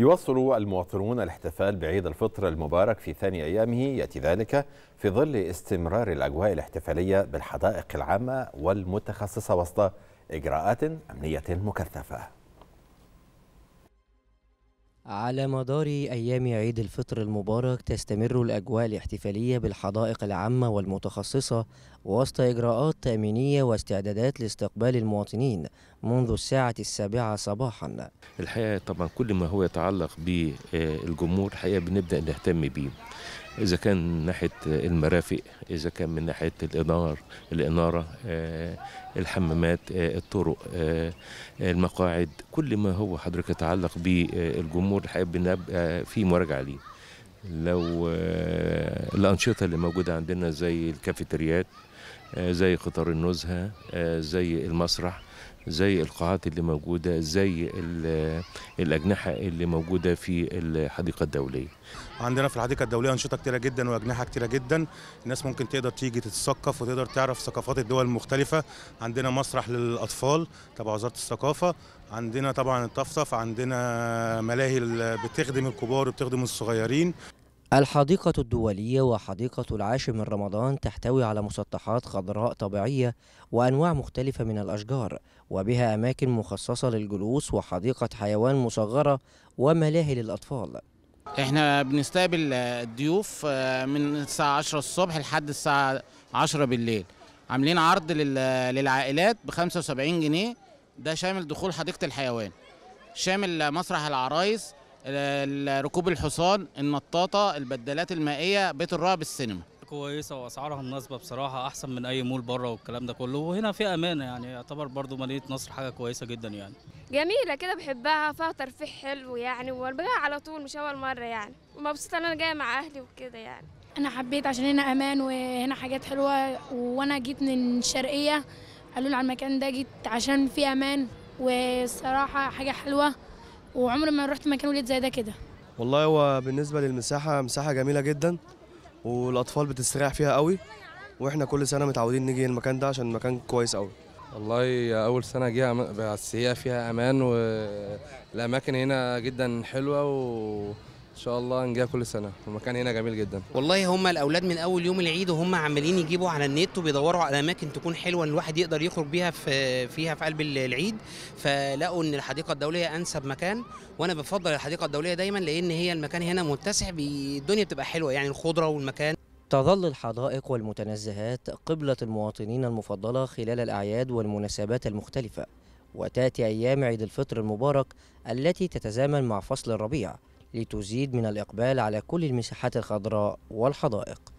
يواصل المواطنون الاحتفال بعيد الفطر المبارك في ثاني أيامه يأتي ذلك في ظل استمرار الأجواء الاحتفالية بالحدائق العامة والمتخصصة وسط إجراءات أمنية مكثفة على مدار أيام عيد الفطر المبارك تستمر الأجواء الاحتفالية بالحدائق العامة والمتخصصة وسط إجراءات تأمينية واستعدادات لاستقبال المواطنين منذ الساعة السابعة صباحا الحقيقة طبعا كل ما هو يتعلق بالجمهور الحقيقة بنبدأ نهتم بيه إذا كان من ناحية المرافق إذا كان من ناحية الإنار الإنارة آه، الحمامات آه، الطرق آه، المقاعد كل ما هو حضرتك يتعلق بالجمهور الحقيقة بنبقى في مراجعة ليه لو الأنشطة اللي موجودة عندنا زي الكافيتريات آه، زي قطار النزهه آه، زي المسرح زي القاعات اللي موجودة زي آه، الأجنحة اللي موجودة في الحديقة الدولية عندنا في الحديقة الدولية أنشطة كتيرة جدا وأجنحة كتيرة جدا الناس ممكن تقدر تيجي تتثقف وتقدر تعرف ثقافات الدول المختلفة عندنا مسرح للأطفال تبع وزارة الثقافة عندنا طبعا الطفطف عندنا ملاهي بتخدم الكبار وبتخدم الصغيرين الحديقة الدولية وحديقة العاشر من رمضان تحتوي على مسطحات خضراء طبيعية وأنواع مختلفة من الأشجار وبها أماكن مخصصة للجلوس وحديقة حيوان مصغرة وملاهي للأطفال احنا بنستقبل الضيوف آه، من الساعة 10 الصبح لحد الساعة 10 بالليل عاملين عرض للعائلات ب 75 جنيه ده شامل دخول حديقة الحيوان شامل مسرح العرايس ركوب الحصان النطاطه البدلات المائيه بيت الرعب السينما كويسه واسعارها مناسبه بصراحه احسن من اي مول بره والكلام ده كله وهنا في امانه يعني يعتبر برضو مدينه نصر حاجه كويسه جدا يعني جميله كده بحبها فيها ترفيه حلو يعني وبجيها على طول مش اول مره يعني ومبسوطه ان انا جايه مع اهلي وكده يعني انا حبيت عشان هنا امان وهنا حاجات حلوه وانا جيت من الشرقيه قالوا لي على المكان ده جيت عشان فيه امان والصراحه حاجه حلوه وعمري ما رحت مكان ولاد زي ده كده والله هو بالنسبه للمساحه مساحه جميله جدا والاطفال بتستريح فيها قوي واحنا كل سنه متعودين نيجي المكان ده عشان المكان كويس قوي والله اول سنه جيها بس هي فيها امان والاماكن هنا جدا حلوه و ان شاء الله نجيها كل سنه المكان هنا جميل جدا والله هم الاولاد من اول يوم العيد وهم عمالين يجيبوا على النت وبيدوروا على اماكن تكون حلوه ان الواحد يقدر يخرج بيها في فيها في قلب العيد فلقوا ان الحديقه الدوليه انسب مكان وانا بفضل الحديقه الدوليه دايما لان هي المكان هنا متسع الدنيا بتبقى حلوه يعني الخضره والمكان تظل الحدائق والمتنزهات قبلة المواطنين المفضلة خلال الأعياد والمناسبات المختلفة وتأتي أيام عيد الفطر المبارك التي تتزامن مع فصل الربيع لتزيد من الإقبال على كل المساحات الخضراء والحدائق